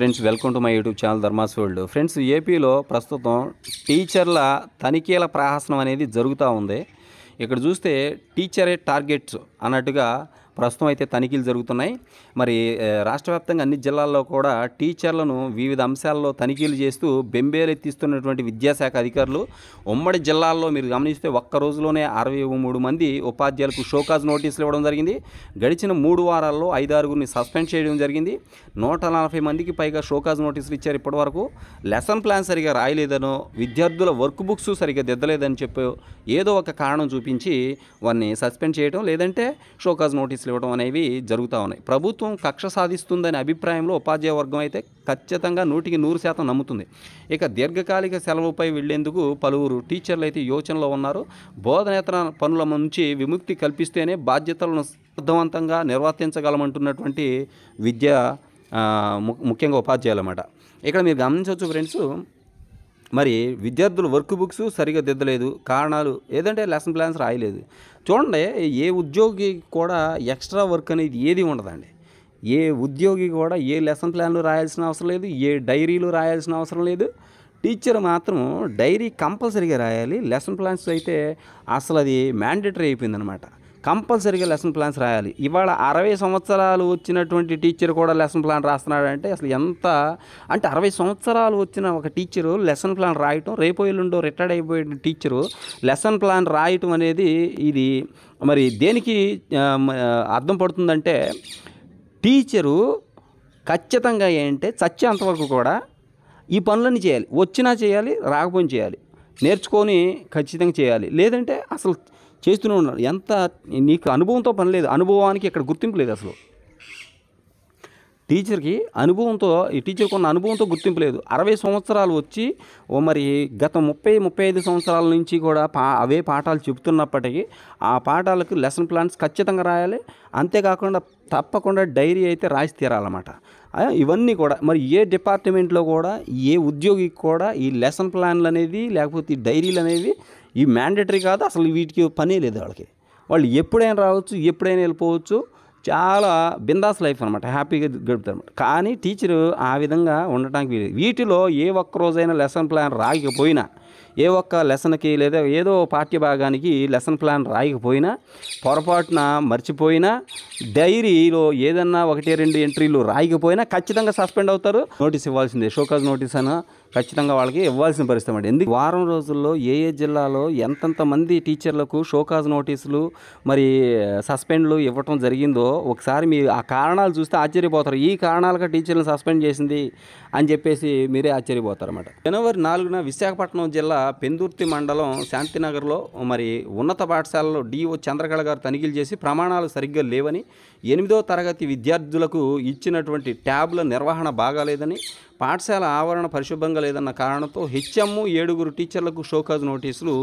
friends welcome to my YouTube channel Dharmas world friends ఏపీలో ప్రస్తుతం టీచర్ల తనిఖీల ప్రహసనం అనేది జరుగుతూ ఉంది ఇక్కడ చూస్తే టీచరే టార్గెట్స్ అన్నట్టుగా ప్రస్తుతం అయితే తనిఖీలు జరుగుతున్నాయి మరి రాష్ట్ర వ్యాప్తంగా అన్ని జిల్లాల్లో కూడా టీచర్లను వివిధ అంశాల్లో తనిఖీలు చేస్తూ బెంబేలెత్తిస్తున్నటువంటి విద్యాశాఖ అధికారులు ఉమ్మడి జిల్లాల్లో మీరు గమనిస్తే ఒక్క రోజులోనే అరవై మూడు మంది ఉపాధ్యాయులకు షోకాజ్ నోటీసులు ఇవ్వడం జరిగింది గడిచిన మూడు వారాల్లో ఐదారుగురిని సస్పెండ్ చేయడం జరిగింది నూట నలభై మందికి పైగా షోకాజ్ నోటీసులు ఇచ్చారు ఇప్పటివరకు లెసన్ ప్లాన్ సరిగా రాయలేదనో విద్యార్థుల వర్క్ బుక్స్ సరిగా దిద్దలేదని చెప్పే ఏదో ఒక కారణం చూపించి వారిని సస్పెండ్ చేయడం లేదంటే షోకాజ్ నోటీసులు నోటీసులు ఇవ్వడం అనేవి జరుగుతూ ఉన్నాయి ప్రభుత్వం కక్ష సాధిస్తుందనే అభిప్రాయంలో ఉపాధ్యాయ వర్గం అయితే ఖచ్చితంగా నూటికి నూరు శాతం నమ్ముతుంది ఇక దీర్ఘకాలిక సెలవుపై వెళ్లేందుకు పలువురు టీచర్లు అయితే యోచనలో ఉన్నారు బోధనేతర పనుల నుంచి విముక్తి కల్పిస్తేనే బాధ్యతలను అర్థవంతంగా నిర్వర్తించగలమంటున్నటువంటి విద్య ముఖ్యంగా ఉపాధ్యాయులు అన్నమాట ఇక్కడ మీరు గమనించవచ్చు ఫ్రెండ్స్ మరి విద్యార్థులు వర్క్ బుక్స్ సరిగా దిద్దలేదు కారణాలు ఏదంటే లెసన్ ప్లాన్స్ రాయలేదు చూడండి ఏ ఉద్యోగి కూడా ఎక్స్ట్రా వర్క్ అనేది ఏది ఉండదండి ఏ ఉద్యోగి కూడా ఏ లెసన్ ప్లాన్లు రాయాల్సిన అవసరం లేదు ఏ డైరీలు రాయాల్సిన అవసరం లేదు టీచర్ మాత్రం డైరీ కంపల్సరీగా రాయాలి లెసన్ ప్లాన్స్ అయితే అసలు అది మ్యాండేటరీ అయిపోయిందనమాట కంపల్సరీగా లెసన్ ప్లాన్స్ రాయాలి ఇవాళ అరవై సంవత్సరాలు వచ్చినటువంటి టీచర్ కూడా లెసన్ ప్లాన్ రాస్తున్నాడంటే అసలు ఎంత అంటే అరవై సంవత్సరాలు వచ్చిన ఒక టీచరు లెసన్ ప్లాన్ రాయటం రేపు ఎల్లుండో రిటైర్డ్ అయిపోయిన టీచరు లెసన్ ప్లాన్ రాయటం అనేది ఇది మరి దేనికి అర్థం పడుతుందంటే టీచరు ఖచ్చితంగా ఏంటంటే చచ్చేంతవరకు కూడా ఈ పనులన్నీ చేయాలి వచ్చినా చేయాలి రాకపోయినా చేయాలి నేర్చుకొని ఖచ్చితంగా చేయాలి లేదంటే అసలు చేస్తూనే ఉన్నారు ఎంత నీకు అనుభవంతో పని లేదు అనుభవానికి ఇక్కడ గుర్తింపు లేదు అసలు టీచర్కి అనుభవంతో ఈ టీచర్కి ఉన్న అనుభవంతో గుర్తింపు లేదు అరవై సంవత్సరాలు వచ్చి ఓ మరి గత ముప్పై ముప్పై ఐదు సంవత్సరాల నుంచి కూడా పా అవే పాఠాలు చెబుతున్నప్పటికీ ఆ పాఠాలకు లెసన్ ప్లాన్స్ ఖచ్చితంగా రాయాలి అంతేకాకుండా తప్పకుండా డైరీ అయితే రాసి తీరాలన్నమాట ఇవన్నీ కూడా మరి ఏ డిపార్ట్మెంట్లో కూడా ఏ ఉద్యోగికి కూడా ఈ లెసన్ ప్లాన్లు అనేది లేకపోతే ఈ డైరీలు అనేవి ఈ మ్యాండేటరీ కాదు అసలు వీటికి పనే లేదు వాళ్ళకి వాళ్ళు ఎప్పుడైనా రావచ్చు ఎప్పుడైనా వెళ్ళిపోవచ్చు చాలా బిందాస్ లైఫ్ అనమాట హ్యాపీగా గడుపుతారు అనమాట కానీ టీచరు ఆ విధంగా ఉండటానికి వీటిలో ఏ ఒక్క రోజైనా లెసన్ ప్లాన్ రాకపోయినా ఏ ఒక్క లెసన్కి లేదా ఏదో పాఠ్య భాగానికి లెసన్ ప్లాన్ రాయకపోయినా పొరపాటున మర్చిపోయినా డైరీలో ఏదన్నా ఒకటి రెండు ఎంట్రీలు రాయకపోయినా ఖచ్చితంగా సస్పెండ్ అవుతారు నోటీస్ ఇవ్వాల్సిందే షోకాజ్ నోటీస్ అన్న ఖచ్చితంగా వాళ్ళకి ఇవ్వాల్సిన పరిస్థితి అండి ఎందుకు వారం రోజుల్లో ఏ ఏ జిల్లాలో ఎంతెంత మంది టీచర్లకు షోకాజ్ నోటీసులు మరి సస్పెండ్లు ఇవ్వటం జరిగిందో ఒకసారి మీరు ఆ కారణాలు చూస్తే ఆశ్చర్యపోతారు ఈ కారణాలుగా టీచర్లను సస్పెండ్ చేసింది అని చెప్పేసి మీరే ఆశ్చర్యపోతారు అన్నమాట జనవరి నాలుగున విశాఖపట్నం జిల్లా పెందుర్తి మండలం శాంతినగర్లో మరి ఉన్నత పాఠశాలలో డిఓ చంద్రకళ గారు తనిఖీలు చేసి ప్రమాణాలు సరిగ్గా లేవని ఎనిమిదో తరగతి విద్యార్థులకు ఇచ్చినటువంటి ట్యాబ్ల నిర్వహణ బాగాలేదని పాఠశాల ఆవరణ పరిశుభ్రంగా లేదన్న కారణంతో హెచ్ఎం ఏడుగురు టీచర్లకు షోకాజ్ నోటీసులు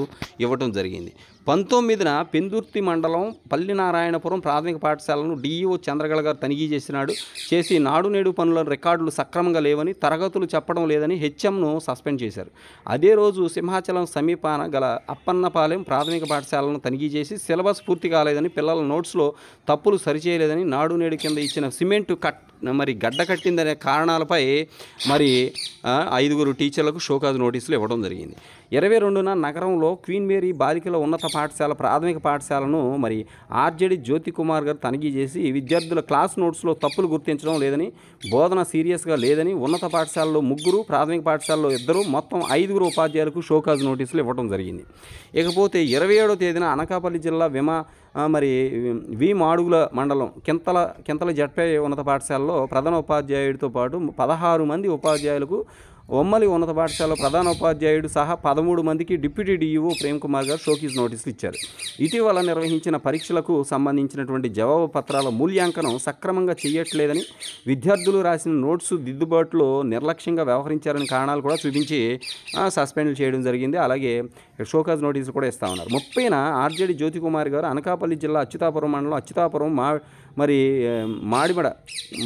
ఇవ్వడం జరిగింది పంతొమ్మిదిన పెందుర్తి మండలం పల్లినారాయణపురం ప్రాథమిక పాఠశాలను డిఈఓ చంద్రగల గారు తనిఖీ చేసినాడు చేసి నాడు నేడు పనుల రికార్డులు సక్రమంగా లేవని తరగతులు చెప్పడం లేదని హెచ్ఎంను సస్పెండ్ చేశారు అదే రోజు సింహాచలం సమీపాన గల అప్పన్నపాలెం ప్రాథమిక పాఠశాలను తనిఖీ చేసి సిలబస్ పూర్తి కాలేదని పిల్లల నోట్స్లో తప్పులు సరిచేయలేదని నాడు నేడు కింద ఇచ్చిన సిమెంట్ కట్ మరి గడ్డ కట్టిందనే కారణాలపై మరి ఐదుగురు టీచర్లకు షోకాజ్ నోటీసులు ఇవ్వడం జరిగింది ఇరవై రెండున నగరంలో క్వీన్ మేరీ బాలికల ఉన్నత పాఠశాల ప్రాథమిక పాఠశాలను మరి ఆర్జేడి జ్యోతి కుమార్ గారు తనిఖీ చేసి విద్యార్థుల క్లాస్ నోట్స్లో తప్పులు గుర్తించడం లేదని బోధన సీరియస్గా లేదని ఉన్నత పాఠశాలలో ముగ్గురు ప్రాథమిక పాఠశాలలో ఇద్దరు మొత్తం ఐదుగురు ఉపాధ్యాయులకు షోకాజ్ నోటీసులు ఇవ్వడం జరిగింది ఇకపోతే ఇరవై ఏడో తేదీన అనకాపల్లి జిల్లా విమా మరి వి మాడుగుల మండలం కింతల కింతల జడ్పై ఉన్నత పాఠశాలలో ప్రధాన ఉపాధ్యాయుడితో పాటు పదహారు మంది ఉపాధ్యాయులకు ఉమ్మలి ఉన్నత పాఠశాల ప్రధానోపాధ్యాయుడు సహా పదమూడు మందికి డిప్యూటీ డీఈఓ ప్రేమ్ కుమార్ గారు షోకీస్ నోటీసులు ఇచ్చారు ఇటీవల నిర్వహించిన పరీక్షలకు సంబంధించినటువంటి జవాబు పత్రాల మూల్యాంకనం సక్రమంగా చేయట్లేదని విద్యార్థులు రాసిన నోట్సు దిద్దుబాటులో నిర్లక్ష్యంగా వ్యవహరించారని కారణాలు కూడా చూపించి సస్పెండ్ చేయడం జరిగింది అలాగే షోకాజ్ నోటీసులు కూడా ఇస్తా ఉన్నారు ముప్పైన ఆర్జేడి జ్యోతికుమార్ గారు అనకాపల్లి జిల్లా అచ్యుతాపురం మండలం అచ్యుతాపురం మా మరి మాడిమడ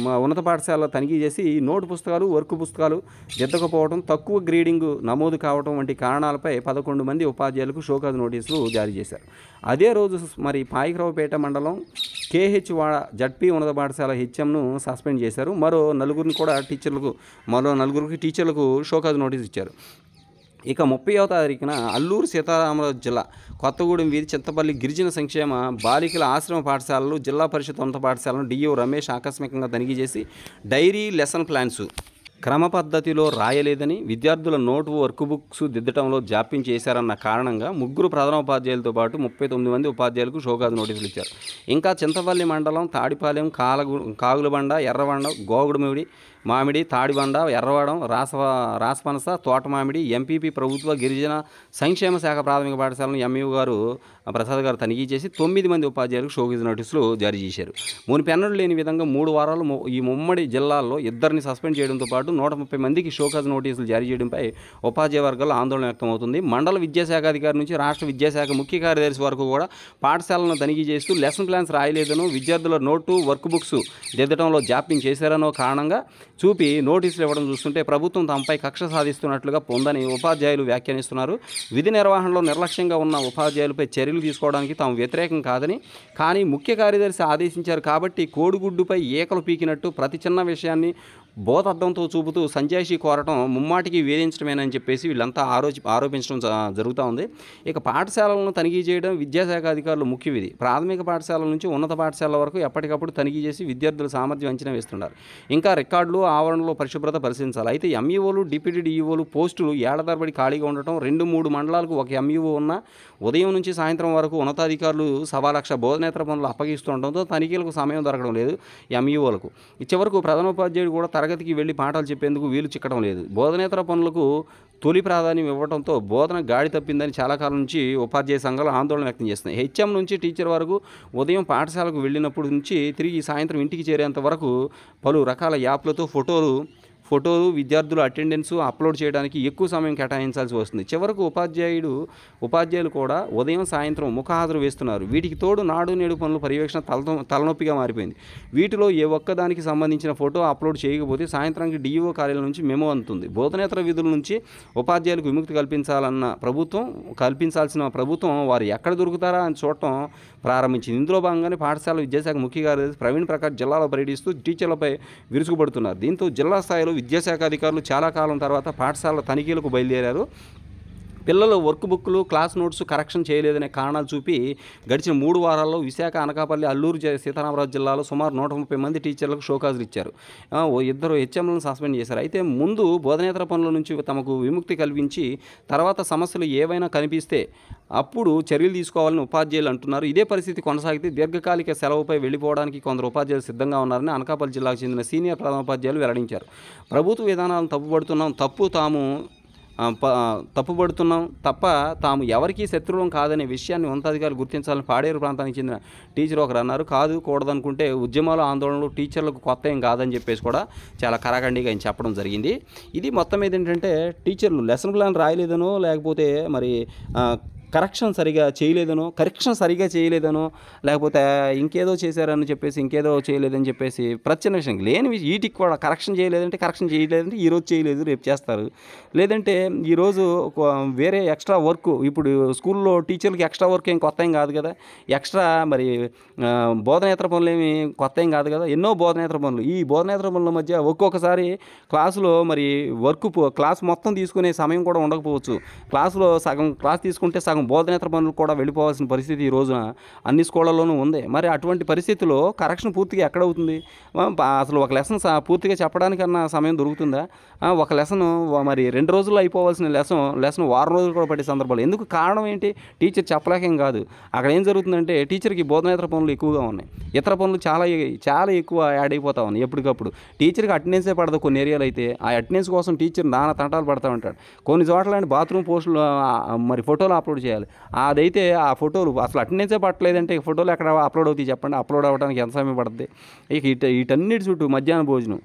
మా ఉన్నత పాఠశాల తనిఖీ చేసి నోటు పుస్తకాలు వర్క్ పుస్తకాలు దిద్దకపోవడం తక్కువ గ్రేడింగ్ నమోదు కావడం వంటి కారణాలపై పదకొండు మంది ఉపాధ్యాయులకు షోకాజ్ నోటీసులు జారీ చేశారు అదే రోజు మరి పాయికరావుపేట మండలం కేహెచ్ వాడ జడ్పీ ఉన్నత పాఠశాల హెచ్ఎంను సస్పెండ్ చేశారు మరో నలుగురిని కూడా టీచర్లకు మరో నలుగురికి టీచర్లకు షోకాజ్ నోటీస్ ఇచ్చారు ఇక ముప్పైవ తారీఖున అల్లూరు సీతారామరాజు జిల్లా కొత్తగూడెం వీధి చింతపల్లి గిరిజన సంక్షేమ బాలికల ఆశ్రమ పాఠశాలలు జిల్లా పరిషత్ ఉన్నత పాఠశాలను డిఓ రమేష్ ఆకస్మికంగా తనిఖీ చేసి డైరీ లెసన్ ప్లాన్సు క్రమ పద్ధతిలో రాయలేదని విద్యార్థుల నోటు వర్క్ బుక్స్ దిద్దటంలో జాప్యం చేశారన్న కారణంగా ముగ్గురు ప్రధానోపాధ్యాయులతో పాటు ముప్పై తొమ్మిది మంది ఉపాధ్యాయులకు షోకాజు నోటీసులు ఇచ్చారు ఇంకా చింతపల్లి మండలం తాడిపాలెం కాలగు కాగులబండ ఎర్రబండ గోగుడుమిడి మామిడి తాడిబండ ఎర్రవాడం రాస రాసపనస తోటమామిడి ఎంపీపీ ప్రభుత్వ గిరిజన సంక్షేమ శాఖ ప్రాథమిక పాఠశాలను ఎంఈఓ గారు ప్రసాద్ గారు తనిఖీ చేసి తొమ్మిది మంది ఉపాధ్యాయులకు షోకేజ్ నోటీసులు జారీ చేశారు పెన్నులు లేని విధంగా మూడు వారాలు ఈ ముమ్మడి జిల్లాల్లో ఇద్దరిని సస్పెండ్ చేయడంతో పాటు నూట ముప్పై మందికి షోకాజ్ నోటీసులు జారీ చేయడంపై ఉపాధ్యాయ వర్గాల్లో ఆందోళన వ్యక్తమవుతుంది మండల విద్యాశాఖ అధికారి నుంచి రాష్ట్ర విద్యాశాఖ ముఖ్య కార్యదర్శి వరకు కూడా పాఠశాలను తనిఖీ చేస్తూ లెసన్ ప్లాన్స్ రాయలేదనో విద్యార్థుల నోటు వర్క్ బుక్స్ దిద్దడంలో జాప్యం చేశారనో కారణంగా చూపి నోటీసులు ఇవ్వడం చూస్తుంటే ప్రభుత్వం తమపై కక్ష సాధిస్తున్నట్లుగా పొందని ఉపాధ్యాయులు వ్యాఖ్యానిస్తున్నారు విధి నిర్వహణలో నిర్లక్ష్యంగా ఉన్న ఉపాధ్యాయులపై చర్య చర్యలు తీసుకోవడానికి తాము వ్యతిరేకం కాదని కానీ ముఖ్య కార్యదర్శి ఆదేశించారు కాబట్టి కోడిగుడ్డుపై ఏకలు పీకినట్టు ప్రతి చిన్న విషయాన్ని బోధర్థంతో చూపుతూ సంజాయిషి కోరటం ముమ్మాటికి వేధించడమేనని చెప్పేసి వీళ్ళంతా ఆరో ఆరోపించడం జరుగుతూ ఉంది ఇక పాఠశాలలను తనిఖీ చేయడం విద్యాశాఖ అధికారులు ముఖ్య విధి ప్రాథమిక పాఠశాలల నుంచి ఉన్నత పాఠశాల వరకు ఎప్పటికప్పుడు తనిఖీ చేసి విద్యార్థుల సామర్థ్యం అంచనా వేస్తున్నారు ఇంకా రికార్డులు ఆవరణలో పరిశుభ్రత పరిశీలించాలి అయితే ఎంఈఓలు డిప్యూటీ డిఈఓలు పోస్టులు ఏళ్ల తరబడి ఖాళీగా ఉండటం రెండు మూడు మండలాలకు ఒక ఎంఈఓ ఉన్న ఉదయం నుంచి సాయంత్రం వరకు ఉన్నతాధికారులు సవా లక్ష బోధనేతర పనులు అప్పగిస్తుండటంతో తనిఖీలకు సమయం దొరకడం లేదు ఎంఈఓలకు చివరకు ప్రధానోపాధ్యాయుడు కూడా తరగతికి వెళ్ళి పాఠాలు చెప్పేందుకు వీలు చిక్కడం లేదు బోధనేతర పనులకు తొలి ప్రాధాన్యం ఇవ్వడంతో బోధన గాడి తప్పిందని చాలా కాలం నుంచి ఉపాధ్యాయ సంఘాలు ఆందోళన వ్యక్తం చేస్తున్నాయి హెచ్ఎం నుంచి టీచర్ వరకు ఉదయం పాఠశాలకు వెళ్ళినప్పటి నుంచి తిరిగి సాయంత్రం ఇంటికి చేరేంత వరకు పలు రకాల యాప్లతో ఫోటోలు ఫోటోలు విద్యార్థుల అటెండెన్స్ అప్లోడ్ చేయడానికి ఎక్కువ సమయం కేటాయించాల్సి వస్తుంది చివరకు ఉపాధ్యాయుడు ఉపాధ్యాయులు కూడా ఉదయం సాయంత్రం ముఖహాజరు వేస్తున్నారు వీటికి తోడు నాడు నేడు పనుల పర్యవేక్షణ తల తలనొప్పిగా మారిపోయింది వీటిలో ఏ ఒక్కదానికి సంబంధించిన ఫోటో అప్లోడ్ చేయకపోతే సాయంత్రానికి డిఈఓ కార్యాలయం నుంచి మెమో అందుతుంది బోధనేతర విధుల నుంచి ఉపాధ్యాయులకు విముక్తి కల్పించాలన్న ప్రభుత్వం కల్పించాల్సిన ప్రభుత్వం వారు ఎక్కడ దొరుకుతారా అని చూడటం ప్రారంభించింది ఇందులో భాగంగానే పాఠశాల విద్యాశాఖ ముఖ్య కార్యదర్శి ప్రవీణ్ ప్రకాష్ జిల్లాలో పర్యటిస్తూ టీచర్లపై విరుచుకుపడుతున్నారు దీంతో జిల్లా స్థాయిలో విద్యాశాఖ అధికారులు చాలా కాలం తర్వాత పాఠశాల తనిఖీలకు బయలుదేరారు పిల్లలు వర్క్ బుక్లు క్లాస్ నోట్స్ కరెక్షన్ చేయలేదనే కారణాలు చూపి గడిచిన మూడు వారాల్లో విశాఖ అనకాపల్లి అల్లూరు సీతారామరాజు జిల్లాలో సుమారు నూట ముప్పై మంది టీచర్లకు షోకాజులు ఇచ్చారు ఇద్దరు హెచ్ఎంలను సస్పెండ్ చేశారు అయితే ముందు బోధనేతర పనుల నుంచి తమకు విముక్తి కల్పించి తర్వాత సమస్యలు ఏవైనా కనిపిస్తే అప్పుడు చర్యలు తీసుకోవాలని ఉపాధ్యాయులు అంటున్నారు ఇదే పరిస్థితి కొనసాగితే దీర్ఘకాలిక సెలవుపై వెళ్ళిపోవడానికి కొందరు ఉపాధ్యాయులు సిద్ధంగా ఉన్నారని అనకాపల్లి జిల్లాకు చెందిన సీనియర్ ప్రధానోపాధ్యాయులు వెల్లడించారు ప్రభుత్వ విధానాలను తప్పుపడుతున్నాం తప్పు తాము తప్పుపడుతున్నాం తప్ప తాము ఎవరికీ శత్రువులం కాదనే విషయాన్ని ఉన్నతాధికారులు గుర్తించాలని పాడేరు ప్రాంతానికి చెందిన టీచర్ ఒకరు అన్నారు కాదు కూడదనుకుంటే ఉద్యమాలు ఆందోళనలు టీచర్లకు కొత్త ఏం కాదని చెప్పేసి కూడా చాలా కరాఖండిగా ఆయన చెప్పడం జరిగింది ఇది మొత్తం ఏంటంటే టీచర్లు లెసన్ ప్లాన్ రాయలేదనో లేకపోతే మరి కరెక్షన్ సరిగా చేయలేదనో కరెక్షన్ సరిగా చేయలేదనో లేకపోతే ఇంకేదో చేశారని చెప్పేసి ఇంకేదో చేయలేదని చెప్పేసి ప్రత్యన విషయం లేని విషయం వీటికి కూడా కరెక్షన్ చేయలేదంటే కరెక్షన్ చేయలేదంటే ఈరోజు చేయలేదు రేపు చేస్తారు లేదంటే ఈరోజు వేరే ఎక్స్ట్రా వర్క్ ఇప్పుడు స్కూల్లో టీచర్లకి ఎక్స్ట్రా వర్క్ ఏం కొత్త ఏం కాదు కదా ఎక్స్ట్రా మరి బోధనేతర పనులు ఏమి కొత్త ఏం కాదు కదా ఎన్నో బోధనేతర పనులు ఈ బోధనేతర పనుల మధ్య ఒక్కొక్కసారి క్లాసులో మరి వర్క్ క్లాస్ మొత్తం తీసుకునే సమయం కూడా ఉండకపోవచ్చు క్లాసులో సగం క్లాస్ తీసుకుంటే సగం బోధనేతర పనులు కూడా వెళ్ళిపోవాల్సిన పరిస్థితి ఈ రోజున అన్ని స్కూళ్ళలోనూ ఉంది మరి అటువంటి పరిస్థితిలో కరెక్షన్ పూర్తిగా ఎక్కడవుతుంది అసలు ఒక లెసన్ పూర్తిగా చెప్పడానికన్నా సమయం దొరుకుతుందా ఒక లెసన్ మరి రెండు రోజుల్లో అయిపోవాల్సిన లెసన్ లెసన్ వారం రోజులు కూడా పడే సందర్భాలు ఎందుకు కారణం ఏంటి టీచర్ చెప్పలేకేం కాదు అక్కడ ఏం జరుగుతుందంటే టీచర్కి బోధనేతర పనులు ఎక్కువగా ఉన్నాయి ఇతర పనులు చాలా చాలా ఎక్కువ యాడ్ అయిపోతా ఉన్నాయి ఎప్పటికప్పుడు టీచర్కి అటెండెన్సే పడదు కొన్ని ఏరియాలు అయితే ఆ అటెండెన్స్ కోసం టీచర్ నానా తంటాలు పడతా ఉంటాడు కొన్ని చోట్ల బాత్రూమ్ పోస్టులు మరి ఫోటోలు అప్లోడ్ చేయాలి చేయాలి అదైతే ఆ ఫోటోలు అసలు అటెండెన్సే పట్టలేదంటే ఈ ఫోటోలు ఎక్కడ అప్లోడ్ అవుతాయి చెప్పండి అప్లోడ్ అవ్వడానికి ఎంత సమయం పడుతుంది ఇక ఇటు వీటన్నిటి చుట్టూ మధ్యాహ్న భోజనం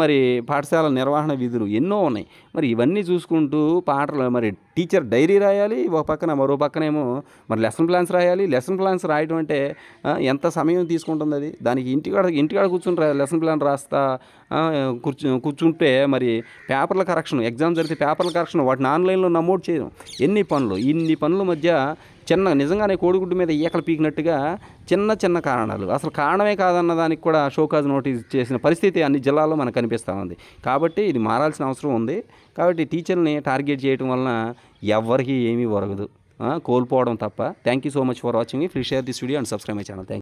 మరి పాఠశాల నిర్వహణ విధులు ఎన్నో ఉన్నాయి మరి ఇవన్నీ చూసుకుంటూ పాటలు మరి టీచర్ డైరీ రాయాలి ఒక పక్కన మరో పక్కనేమో మరి లెసన్ ప్లాన్స్ రాయాలి లెసన్ ప్లాన్స్ రాయడం అంటే ఎంత సమయం తీసుకుంటుంది అది దానికి ఇంటికాడ ఇంటికాడ కూర్చుని లెసన్ ప్లాన్ రాస్తా కూర్చు కూర్చుంటే మరి పేపర్ల కరెక్షన్ ఎగ్జామ్ జరిగితే పేపర్ల కరెక్షన్ వాటిని ఆన్లైన్లో నమోదు చేయడం ఎన్ని పనులు ఇన్ని పనుల మధ్య చిన్న నిజంగానే కోడిగుడ్డు మీద ఈకలు పీకినట్టుగా చిన్న చిన్న కారణాలు అసలు కారణమే కాదన్న దానికి కూడా షోకాజ్ నోటీస్ చేసిన పరిస్థితి అన్ని జిల్లాల్లో మనకు కనిపిస్తూ ఉంది కాబట్టి ఇది మారాల్సిన అవసరం ఉంది కాబట్టి టీచర్ని టార్గెట్ చేయడం వలన ఎవరికి ఏమీ ఒరగదు కోల్పోవడం తప్ప thank you so much for watching please share this video and subscribe my channel thank